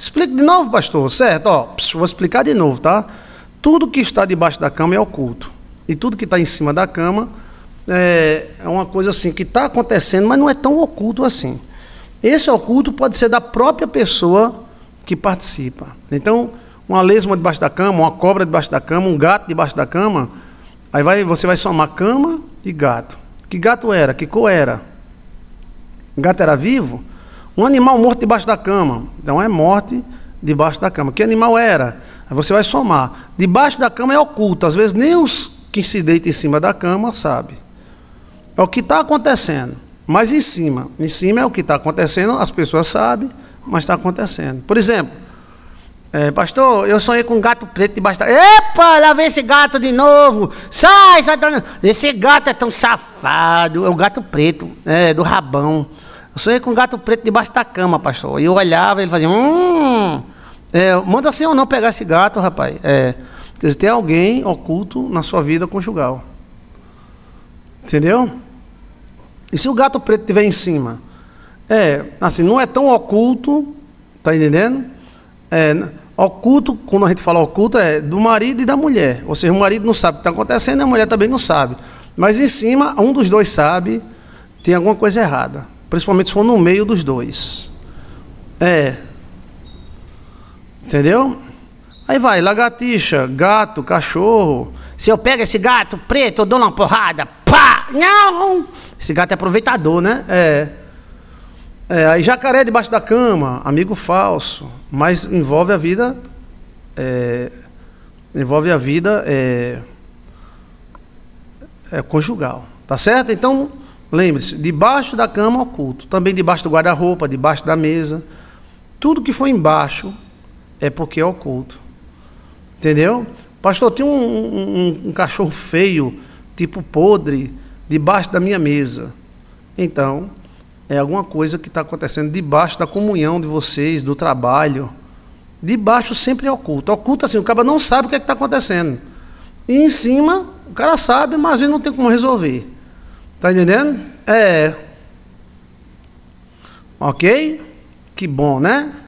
Explica de novo, pastor, certo? Ó, vou explicar de novo, tá? Tudo que está debaixo da cama é oculto. E tudo que está em cima da cama é, é uma coisa assim que está acontecendo, mas não é tão oculto assim. Esse oculto pode ser da própria pessoa que participa. Então, uma lesma debaixo da cama, uma cobra debaixo da cama, um gato debaixo da cama, aí vai, você vai somar cama e gato. Que gato era? Que cor era? O gato era vivo? Um animal morto debaixo da cama. Então é morte debaixo da cama. Que animal era? Aí você vai somar. Debaixo da cama é oculto. Às vezes nem os que se deitam em cima da cama sabem. É o que está acontecendo. Mas em cima. Em cima é o que está acontecendo, as pessoas sabem, mas está acontecendo. Por exemplo, é, pastor, eu sonhei com um gato preto debaixo da. Epa, lá vem esse gato de novo! Sai, sai! Tá esse gato é tão safado! É o gato preto, é, do rabão. Eu sonhei com um gato preto debaixo da cama, pastor. E eu olhava, ele fazia, hum. É, manda assim ou não pegar esse gato, rapaz. É, quer dizer, tem alguém oculto na sua vida conjugal. Entendeu? E se o gato preto estiver em cima? É, assim, não é tão oculto, tá entendendo? É, oculto, quando a gente fala oculto, é do marido e da mulher. Ou seja, o marido não sabe o que está acontecendo e a mulher também não sabe. Mas em cima, um dos dois sabe, tem alguma coisa errada. Principalmente se for no meio dos dois. É. Entendeu? Aí vai, lagartixa, gato, cachorro. Se eu pego esse gato preto, eu dou uma porrada. Pá! Não! Esse gato é aproveitador, né? É. é aí jacaré debaixo da cama, amigo falso. Mas envolve a vida. É, envolve a vida é, é, conjugal. Tá certo? Então, Lembre-se, debaixo da cama oculto, também debaixo do guarda-roupa, debaixo da mesa. Tudo que foi embaixo é porque é oculto. Entendeu? Pastor, tem um, um, um cachorro feio, tipo podre, debaixo da minha mesa. Então, é alguma coisa que está acontecendo debaixo da comunhão de vocês, do trabalho. Debaixo sempre é oculto. Oculto assim, o cara não sabe o que é está acontecendo. E em cima, o cara sabe, mas ele não tem como resolver. Tá entendendo? É. Ok? Que bom, né?